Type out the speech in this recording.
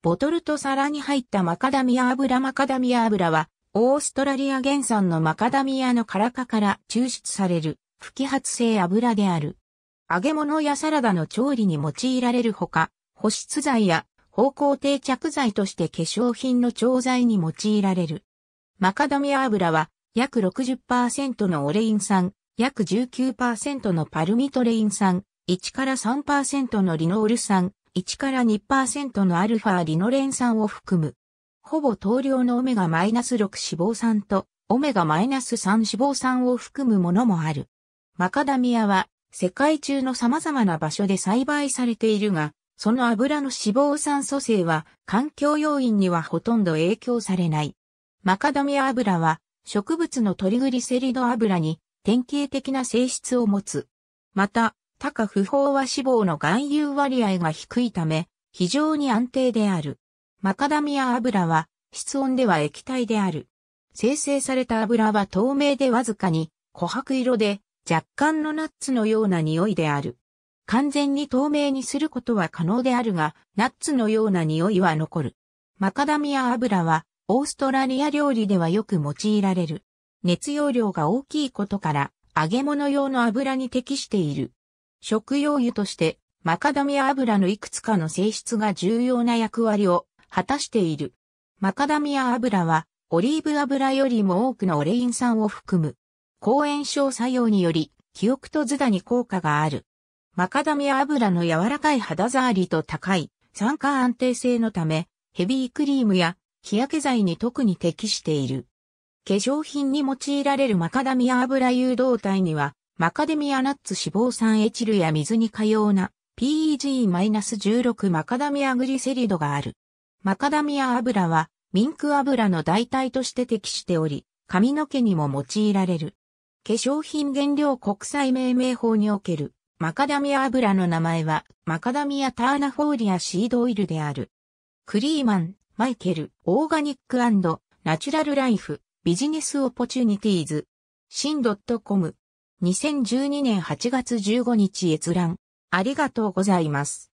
ボトルと皿に入ったマカダミア油マカダミア油は、オーストラリア原産のマカダミアのカラカから抽出される不揮発性油である。揚げ物やサラダの調理に用いられるほか、保湿剤や方向定着剤として化粧品の調剤に用いられる。マカダミア油は約60%のオレイン酸、約19%のパルミトレイン酸、1から3%のリノール酸、1から2%のアルファリノレン酸を含む。ほぼ等量のオメガ -6 脂肪酸とオメガ -3 脂肪酸を含むものもある。マカダミアは世界中の様々な場所で栽培されているが、その油の脂肪酸組成は環境要因にはほとんど影響されない。マカダミア油は植物のトリグリセリド油に典型的な性質を持つ。また、高不飽和脂肪の含有割合が低いため、非常に安定である。マカダミア油は、室温では液体である。生成された油は透明でわずかに、琥珀色で、若干のナッツのような匂いである。完全に透明にすることは可能であるが、ナッツのような匂いは残る。マカダミア油は、オーストラリア料理ではよく用いられる。熱容量が大きいことから、揚げ物用の油に適している。食用油として、マカダミア油のいくつかの性質が重要な役割を果たしている。マカダミア油は、オリーブ油よりも多くのオレイン酸を含む。抗炎症作用により、記憶と図ダに効果がある。マカダミア油の柔らかい肌触りと高い酸化安定性のため、ヘビークリームや日焼け剤に特に適している。化粧品に用いられるマカダミア油誘導体には、マカデミアナッツ脂肪酸エチルや水に可用な PEG-16 マカダミアグリセリドがある。マカダミア油はミンク油の代替として適しており、髪の毛にも用いられる。化粧品原料国際命名法におけるマカダミア油の名前はマカダミアターナフォーリアシードオイルである。クリーマン、マイケル、オーガニックナチュラルライフ、ビジネスオポチュニティーズ、シンドットコム2012年8月15日閲覧。ありがとうございます。